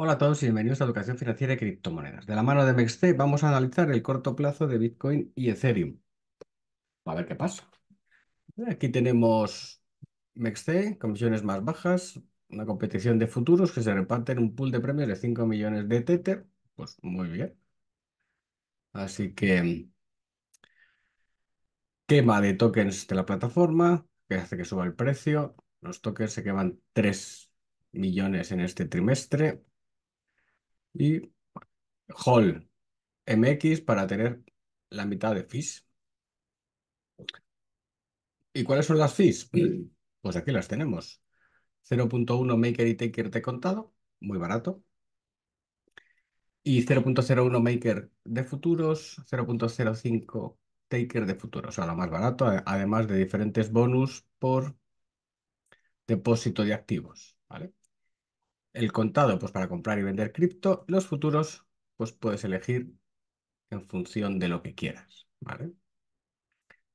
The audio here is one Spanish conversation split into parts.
Hola a todos y bienvenidos a Educación Financiera y Criptomonedas. De la mano de MEXC vamos a analizar el corto plazo de Bitcoin y Ethereum. A ver qué pasa. Aquí tenemos MEXC, comisiones más bajas, una competición de futuros que se reparte en un pool de premios de 5 millones de Tether. Pues muy bien. Así que quema de tokens de la plataforma, que hace que suba el precio. Los tokens se queman 3 millones en este trimestre y hall mx para tener la mitad de fees. ¿Y cuáles son las fees? Pues aquí las tenemos. 0.1 maker y taker de contado, muy barato. Y 0.01 maker de futuros, 0.05 taker de futuros, o sea, lo más barato, además de diferentes bonus por depósito de activos, ¿vale? El contado, pues para comprar y vender cripto. Los futuros, pues puedes elegir en función de lo que quieras, ¿vale?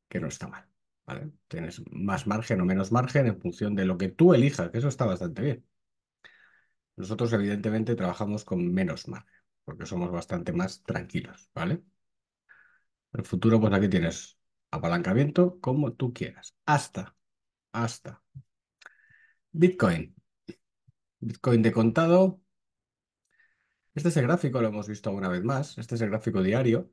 Que no está mal, ¿vale? Tienes más margen o menos margen en función de lo que tú elijas, que eso está bastante bien. Nosotros, evidentemente, trabajamos con menos margen, porque somos bastante más tranquilos, ¿vale? El futuro, pues aquí tienes apalancamiento como tú quieras. Hasta, hasta. Bitcoin, Bitcoin de contado. Este es el gráfico, lo hemos visto una vez más. Este es el gráfico diario.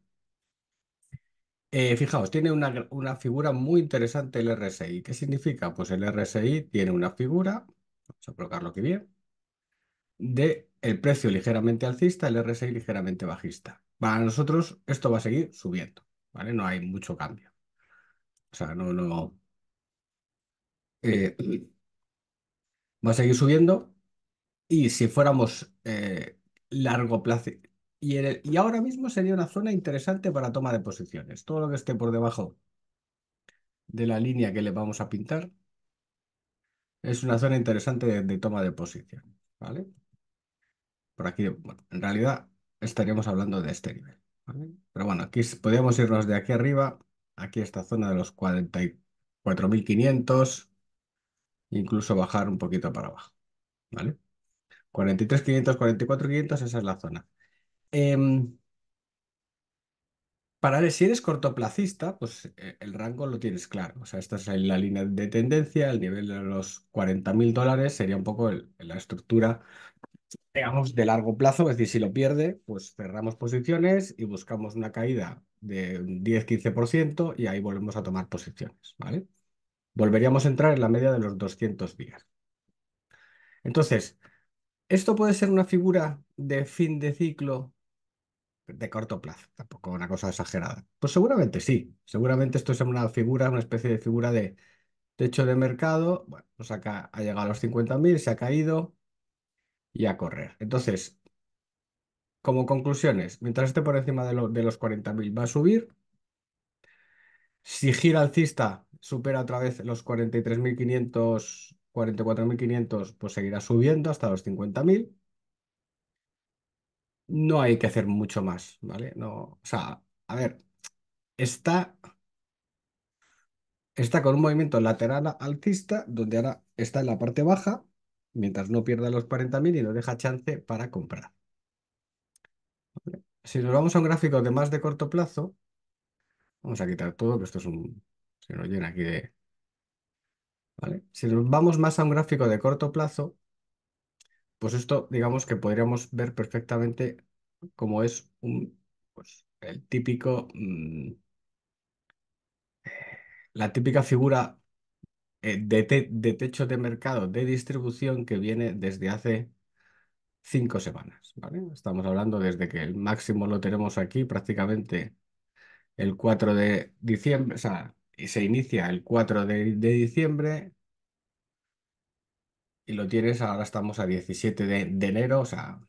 Eh, fijaos, tiene una, figura muy interesante el RSI. ¿Qué significa? Pues el RSI tiene una figura, vamos a colocarlo aquí bien, de el precio ligeramente alcista, el RSI ligeramente bajista. Para nosotros esto va a seguir subiendo, ¿vale? No hay mucho cambio. O sea, no, no... Eh, va a seguir subiendo y si fuéramos eh, largo plazo, y, ahora mismo sería una zona interesante para toma de posiciones. Todo lo que esté por debajo de la línea que le vamos a pintar es una zona interesante de, toma de posición, ¿vale? Por aquí, en realidad estaríamos hablando de este nivel, Pero bueno, aquí podríamos irnos de aquí arriba, aquí esta zona de los 44.500, incluso bajar un poquito para abajo, ¿vale? 43.500, 44.500, esa es la zona. Eh, para, si eres cortoplacista, pues eh, el rango lo tienes claro. O sea, esta es la línea de tendencia, el nivel de los 40.000 dólares sería un poco la estructura, digamos, de largo plazo. Es decir, si lo pierde, pues cerramos posiciones y buscamos una caída de 10-15% y ahí volvemos a tomar posiciones, ¿vale? Volveríamos a entrar en la media de los 200 días. Entonces, esto puede ser una figura de fin de ciclo de corto plazo, tampoco una cosa exagerada. Pues seguramente sí, seguramente esto es una figura, una especie de figura de techo de mercado, bueno, nos pues acá ha llegado a los 50.000, se ha caído y a correr. Entonces, como conclusiones, mientras esté por encima de, de los 40.000 va a subir, si gira alcista supera otra vez los 43.500 44.500 pues seguirá subiendo hasta los 50.000. No hay que hacer mucho más, ¿vale? No, o sea, a ver, está, está con un movimiento lateral alcista, donde ahora está en la parte baja, mientras no pierda los 40.000 y no deja chance para comprar. Si nos vamos a un gráfico de más de corto plazo, vamos a quitar todo, que esto es un... se nos llena aquí de, si nos vamos más a un gráfico de corto plazo, pues esto digamos que podríamos ver perfectamente cómo es pues, el típico, mm, la típica figura eh, de, techo de mercado de distribución que viene desde hace cinco semanas. Estamos hablando desde que el máximo lo tenemos aquí prácticamente el 4 de diciembre, o sea, se inicia el 4 de, diciembre y lo tienes, ahora estamos a 17 de, enero, o sea,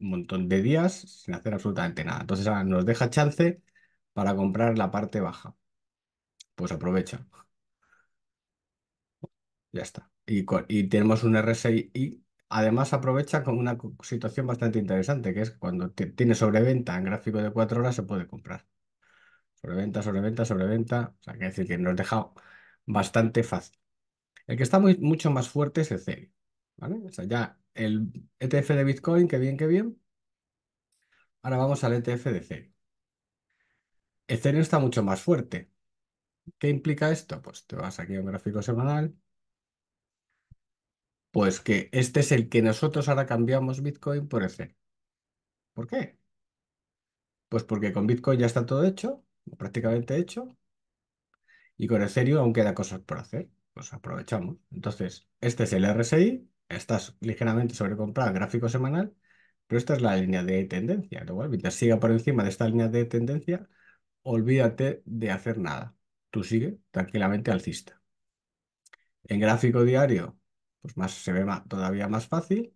un montón de días sin hacer absolutamente nada. Entonces ahora nos deja chance para comprar la parte baja. Pues aprovecha. Ya está. Y, y tenemos un RSI. Y además aprovecha con una situación bastante interesante, que es cuando tiene sobreventa en gráfico de 4 horas se puede comprar. Sobreventa, sobreventa, sobreventa. O sea, que decir que nos ha dejado bastante fácil. El que está mucho más fuerte es Ethereum. ¿vale? O sea, ya el ETF de Bitcoin, qué bien, qué bien. Ahora vamos al ETF de Ethereum. Ethereum está mucho más fuerte. ¿Qué implica esto? Pues te vas aquí a un gráfico semanal. Pues que este es el que nosotros ahora cambiamos Bitcoin por Ethereum. ¿Por qué? Pues porque con Bitcoin ya está todo hecho, pues prácticamente hecho. Y con Ethereum aún queda cosas por hacer, pues aprovechamos. Entonces, este es el RSI, estás ligeramente sobrecomprado en gráfico semanal, pero esta es la línea de tendencia. Igual, mientras siga por encima de esta línea de tendencia, olvídate de hacer nada. Tú sigue tranquilamente alcista. En gráfico diario, pues más, se ve todavía más fácil.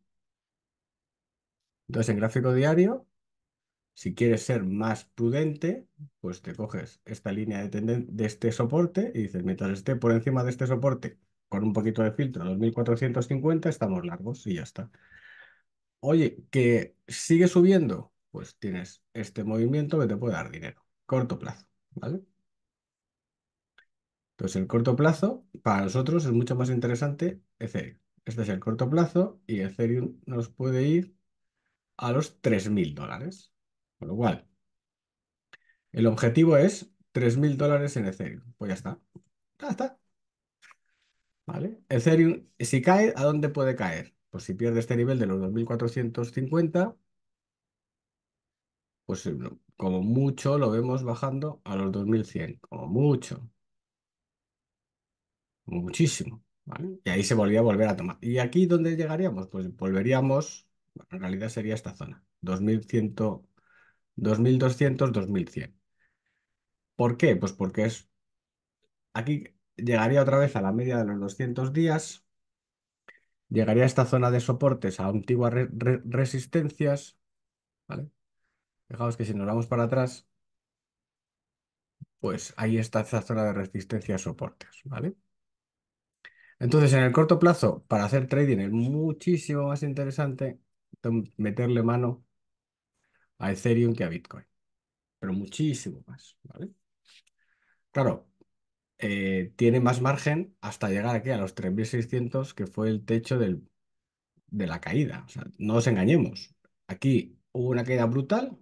Entonces, en gráfico diario, si quieres ser más prudente, pues te coges esta línea de, de este soporte y dices, mientras esté por encima de este soporte, con un poquito de filtro, 2450, estamos largos y ya está. Oye, que sigue subiendo, pues tienes este movimiento que te puede dar dinero, corto plazo, ¿vale? Entonces el corto plazo para nosotros es mucho más interesante Ethereum. Este es el corto plazo y Ethereum nos puede ir a los 3.000 dólares. Con lo cual, el objetivo es 3.000 dólares en Ethereum. Pues ya está. Ya está. ¿Vale? Ethereum, si cae, ¿a dónde puede caer? Pues si pierde este nivel de los 2.450, pues eh, como mucho lo vemos bajando a los 2.100. Como mucho. Muchísimo. Y ahí se volvía a volver a tomar. ¿Y aquí dónde llegaríamos? Pues volveríamos, en realidad sería esta zona, 2100 2200, 2100. ¿Por qué? Pues porque es... Aquí llegaría otra vez a la media de los 200 días, llegaría a esta zona de soportes a antiguas resistencias, ¿vale? Fijaos que si nos vamos para atrás, pues ahí está esa zona de resistencia a soportes, ¿vale? Entonces, en el corto plazo, para hacer trading es muchísimo más interesante meterle mano a Ethereum que a Bitcoin, pero muchísimo más, ¿vale? Claro, eh, tiene más margen hasta llegar aquí a los 3.600, que fue el techo de la caída. O sea, no os engañemos. Aquí hubo una caída brutal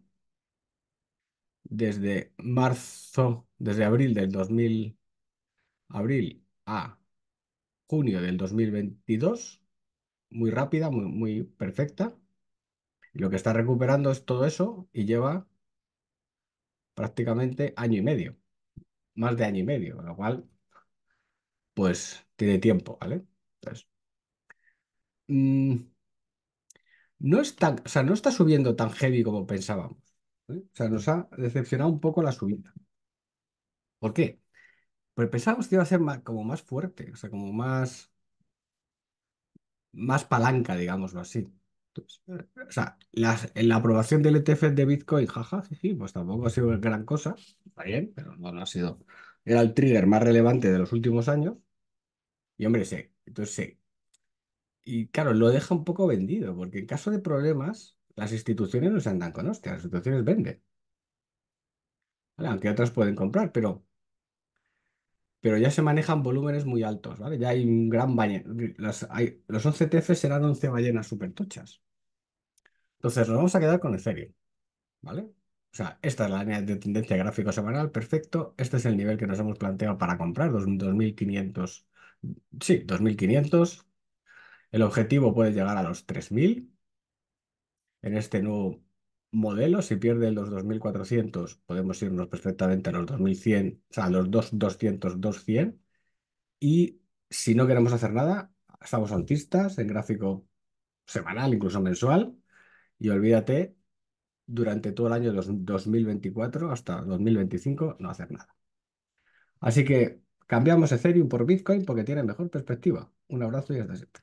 desde marzo, desde abril del 2000, abril a junio del 2022, muy rápida, muy perfecta lo que está recuperando es todo eso y lleva prácticamente año y medio, más de año y medio, lo cual, pues tiene tiempo, ¿vale? Entonces, mm, no, está o sea, no está subiendo tan heavy como pensábamos. ¿eh? O sea, nos ha decepcionado un poco la subida. ¿Por qué? Pues pensábamos que iba a ser como más fuerte, o sea, como más, más palanca, digámoslo así. Pues, o sea, las, la aprobación del ETF de Bitcoin, jaja, pues tampoco ha sido gran cosa, está bien, pero no, no, ha sido. Era el trigger más relevante de los últimos años. Y hombre, sé, entonces sí. Y claro, lo deja un poco vendido, porque en caso de problemas, las instituciones no se andan con hostias, las instituciones venden. aunque otras pueden comprar, pero pero ya se manejan volúmenes muy altos, ¿vale? Ya hay un gran ballena. los 11 TF serán 11 ballenas tochas. Entonces nos vamos a quedar con Ethereum, ¿vale? O sea, esta es la línea de tendencia gráfico semanal, perfecto. Este es el nivel que nos hemos planteado para comprar, 2.500. Sí, 2.500. El objetivo puede llegar a los 3.000 en este nuevo modelo, si pierde los 2400, podemos irnos perfectamente a los 2100, o sea, a los 2200, 2100. Y si no queremos hacer nada, estamos altistas en gráfico semanal, incluso mensual. Y olvídate, durante todo el año 2024 hasta 2025, no hacer nada. Así que cambiamos Ethereum por Bitcoin porque tiene mejor perspectiva. Un abrazo y hasta siempre.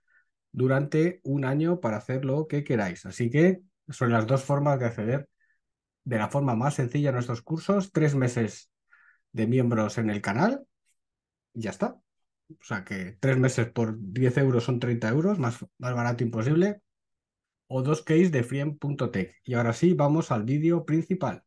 durante un año para hacer lo que queráis. Así que son las dos formas de acceder de la forma más sencilla a nuestros cursos, tres meses de miembros en el canal y ya está. O sea que tres meses por 10 euros son 30 euros, más, barato imposible. O dos case de friend.tech. Y ahora sí, vamos al vídeo principal.